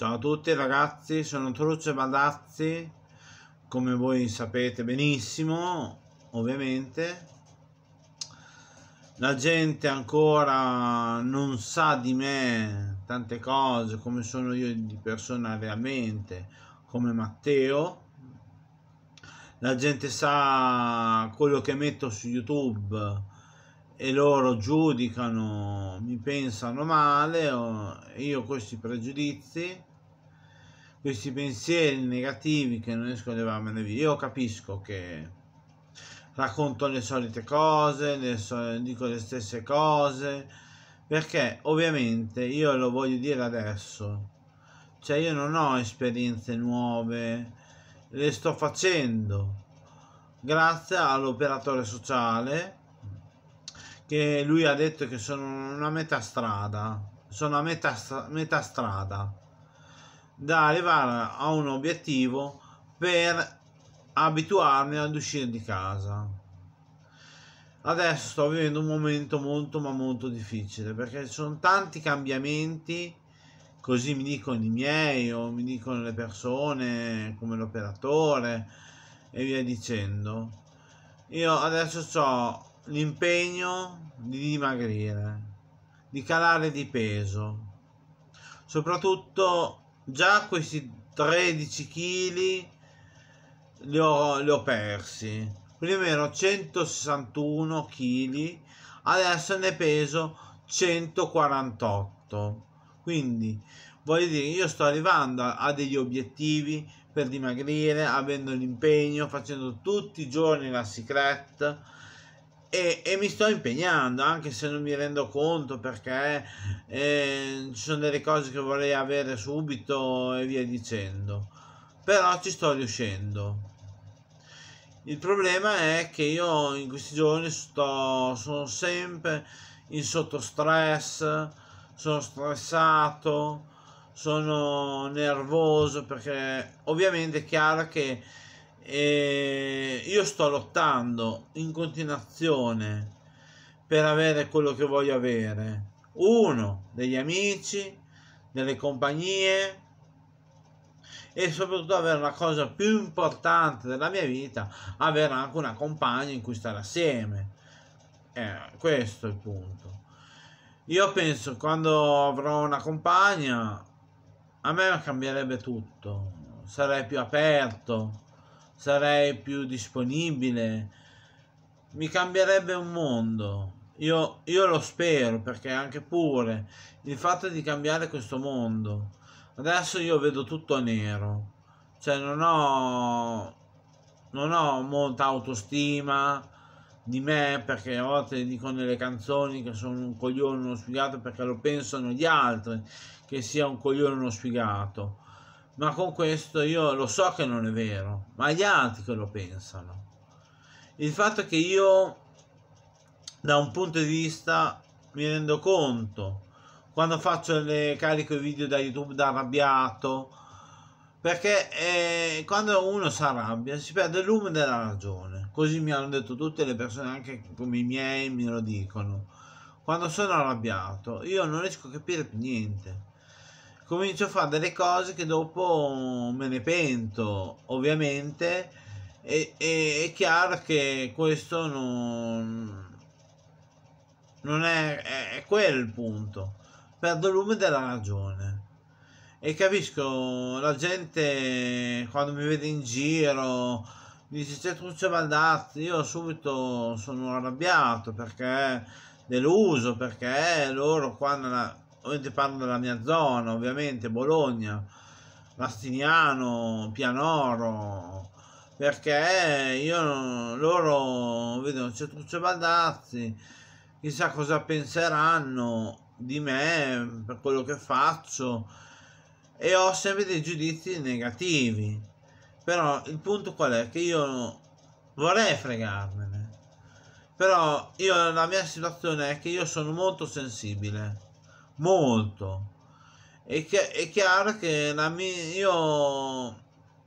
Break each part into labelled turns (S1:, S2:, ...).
S1: Ciao a tutti ragazzi, sono Truccio Badazzi, come voi sapete benissimo, ovviamente. La gente ancora non sa di me tante cose, come sono io di persona realmente, come Matteo. La gente sa quello che metto su YouTube e loro giudicano, mi pensano male, io ho questi pregiudizi questi pensieri negativi che non riesco a levarmene via. Io capisco che racconto le solite cose, le sol- dico le stesse cose, perché ovviamente io lo voglio dire adesso, cioè io non ho esperienze nuove, le sto facendo grazie all'operatore sociale che lui ha detto che sono a metà strada, sono a metà, metà strada da arrivare a un obiettivo per abituarmi ad uscire di casa. Adesso sto vivendo un momento molto ma molto difficile perché ci sono tanti cambiamenti, così mi dicono i miei o mi dicono le persone come l'operatore e via dicendo. Io adesso ho l'impegno di dimagrire, di calare di peso, soprattutto già questi 13 kg li ho, li ho persi quindi meno 161 kg adesso ne peso 148 quindi voglio dire io sto arrivando a, a degli obiettivi per dimagrire avendo l'impegno facendo tutti i giorni la secret e, e, mi sto impegnando anche se non mi rendo conto perché eh, ci sono delle cose che vorrei avere subito e via dicendo però ci sto riuscendo il problema è che io in questi giorni sto, sono sempre in sotto stress sono stressato sono nervoso perché ovviamente è chiaro che e io sto lottando in continuazione per avere quello che voglio avere. Uno, degli amici, delle compagnie e soprattutto avere la cosa più importante della mia vita, avere anche una compagna in cui stare assieme. Eh, questo è il punto. Io penso quando avrò una compagna a me cambierebbe tutto, sarei più aperto, sarei più disponibile, mi cambierebbe un mondo. Io, io lo spero perché anche pure il fatto di cambiare questo mondo. Adesso io vedo tutto nero, cioè non ho, non ho molta autostima di me perché a volte dico nelle canzoni che sono un coglione uno sfigato perché lo pensano gli altri che sia un coglione uno sfigato ma con questo io lo so che non è vero, ma gli altri che lo pensano. Il fatto è che io, da un punto di vista, mi rendo conto, quando faccio le carico video da YouTube da arrabbiato, perché eh, quando uno si arrabbia si perde il lume della ragione così mi hanno detto tutte le persone anche come i miei me lo dicono quando sono arrabbiato io non riesco a capire più niente comincio a fare delle cose che dopo me ne pento, ovviamente, e, e è chiaro che questo non, non è, è, è quel punto, perdo lume della ragione. E capisco, la gente quando mi vede in giro dice c'è Truccio Baldazzi, io subito sono arrabbiato perché deluso, perché loro quando... La, ovviamente parlo della mia zona, ovviamente Bologna, Mastignano, Pianoro, perché io loro vedono Cetruccio Baldazzi, chissà cosa penseranno di me per quello che faccio e ho sempre dei giudizi negativi. Però il punto qual è? Che io vorrei fregarmene. Però io la mia situazione è che io sono molto sensibile molto. È, chi- è chiaro che la mia, io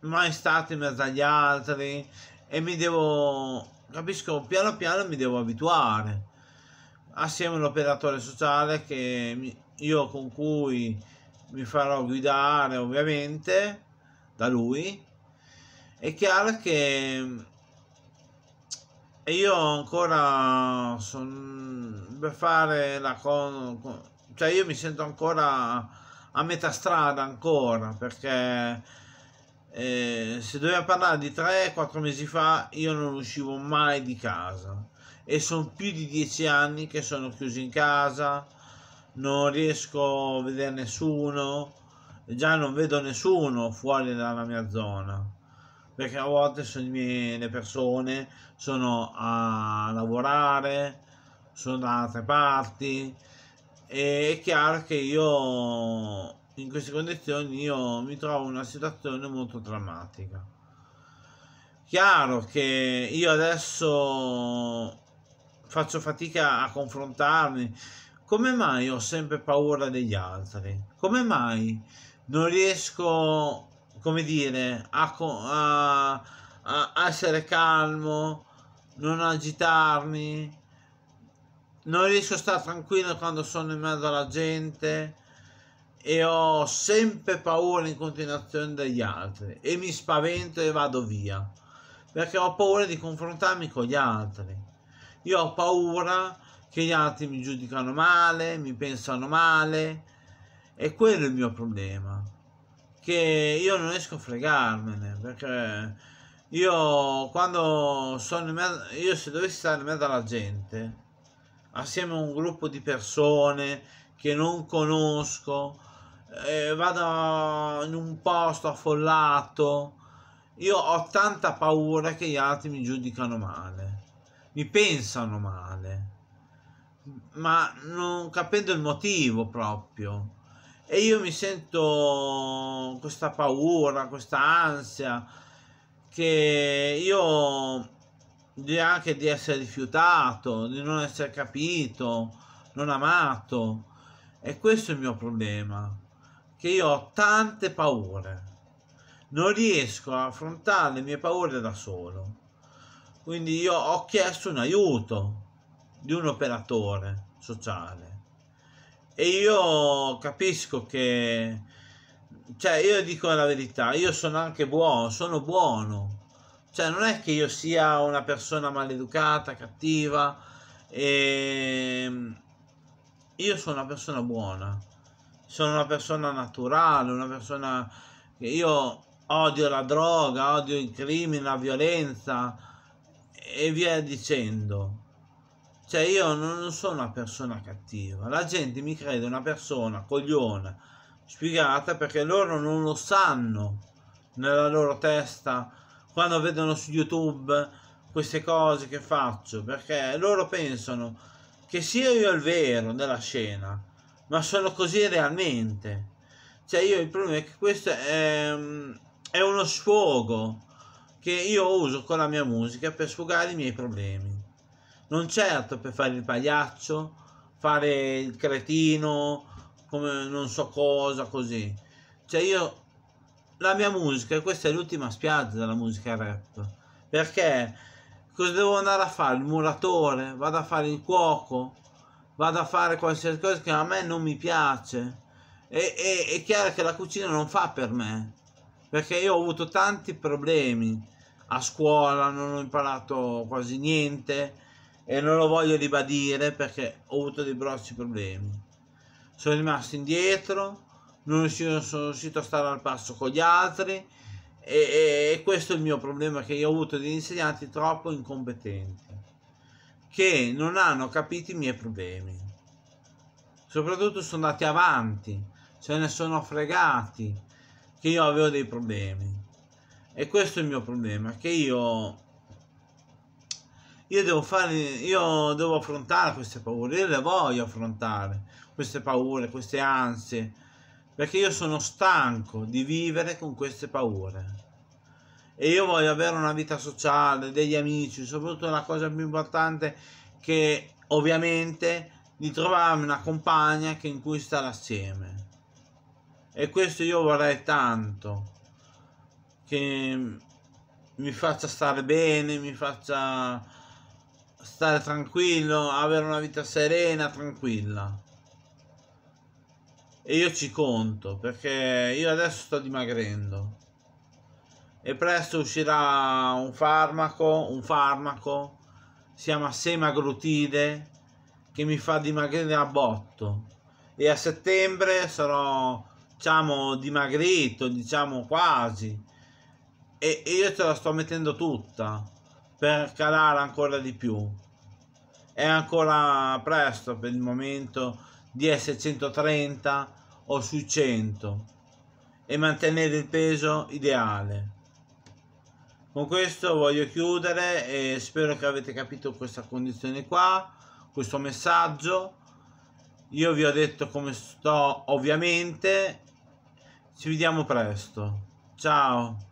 S1: mai stato in mezzo agli altri e mi devo, capisco, piano piano mi devo abituare assieme all'operatore sociale che mi, io con cui mi farò guidare ovviamente da lui è chiaro che io ancora sono per fare la cosa cioè io mi sento ancora a metà strada ancora perché eh, se dobbiamo parlare di 3-4 mesi fa io non uscivo mai di casa e sono più di 10 anni che sono chiuso in casa non riesco a vedere nessuno già non vedo nessuno fuori dalla mia zona perché a volte sono miei, le persone sono a lavorare sono da altre parti e è chiaro che io in queste condizioni io mi trovo in una situazione molto drammatica. Chiaro che io adesso faccio fatica a confrontarmi. Come mai ho sempre paura degli altri? Come mai non riesco, come dire, a, a, a essere calmo, non agitarmi? non riesco a stare tranquillo quando sono in mezzo alla gente e ho sempre paura in continuazione degli altri e mi spavento e vado via perché ho paura di confrontarmi con gli altri io ho paura che gli altri mi giudicano male mi pensano male e quello è il mio problema che io non riesco a fregarmene perché io quando sono in mezzo io se dovessi stare in mezzo alla gente assieme a un gruppo di persone che non conosco, eh, vado in un posto affollato, io ho tanta paura che gli altri mi giudicano male, mi pensano male, ma non capendo il motivo proprio. E io mi sento questa paura, questa ansia che io di anche di essere rifiutato, di non essere capito, non amato. E questo è il mio problema, che io ho tante paure. Non riesco a affrontare le mie paure da solo. Quindi io ho chiesto un aiuto di un operatore sociale. E io capisco che, cioè io dico la verità, io sono anche buono, sono buono cioè, non è che io sia una persona maleducata, cattiva. E... Ehm, io sono una persona buona. Sono una persona naturale, una persona che io odio la droga, odio il crimine, la violenza e via dicendo. Cioè io non sono una persona cattiva, la gente mi crede una persona cogliona, spiegata perché loro non lo sanno nella loro testa quando vedono su YouTube queste cose che faccio, perché loro pensano che sia io il vero della scena, ma sono così realmente. Cioè io il problema è che questo è, è uno sfogo che io uso con la mia musica per sfogare i miei problemi. Non certo per fare il pagliaccio, fare il cretino, come non so cosa, così. Cioè io la mia musica, questa è l'ultima spiaggia della musica rap, perché cosa devo andare a fare? Il muratore, vado a fare il cuoco, vado a fare qualsiasi cosa che a me non mi piace. E, e, è chiaro che la cucina non fa per me, perché io ho avuto tanti problemi a scuola, non ho imparato quasi niente e non lo voglio ribadire perché ho avuto dei grossi problemi. Sono rimasto indietro non sono riuscito a stare al passo con gli altri e, e, e questo è il mio problema che io ho avuto degli insegnanti troppo incompetenti che non hanno capito i miei problemi soprattutto sono andati avanti se ne sono fregati che io avevo dei problemi e questo è il mio problema che io io devo fare io devo affrontare queste paure io le voglio affrontare queste paure queste ansie perché io sono stanco di vivere con queste paure e io voglio avere una vita sociale, degli amici, soprattutto la cosa più importante che ovviamente di trovarmi una compagna che in cui stare assieme. E questo io vorrei tanto che mi faccia stare bene, mi faccia stare tranquillo, avere una vita serena, tranquilla. E io ci conto perché io adesso sto dimagrendo. E presto uscirà un farmaco, un farmaco, si chiama semaglutide, che mi fa dimagrire a botto. E a settembre sarò, diciamo, dimagrito, diciamo quasi. E, io te la sto mettendo tutta per calare ancora di più. È ancora presto per il momento, di DS 130 o su 100 e mantenere il peso ideale. Con questo voglio chiudere e spero che avete capito questa condizione qua, questo messaggio. Io vi ho detto come sto ovviamente. Ci vediamo presto. Ciao.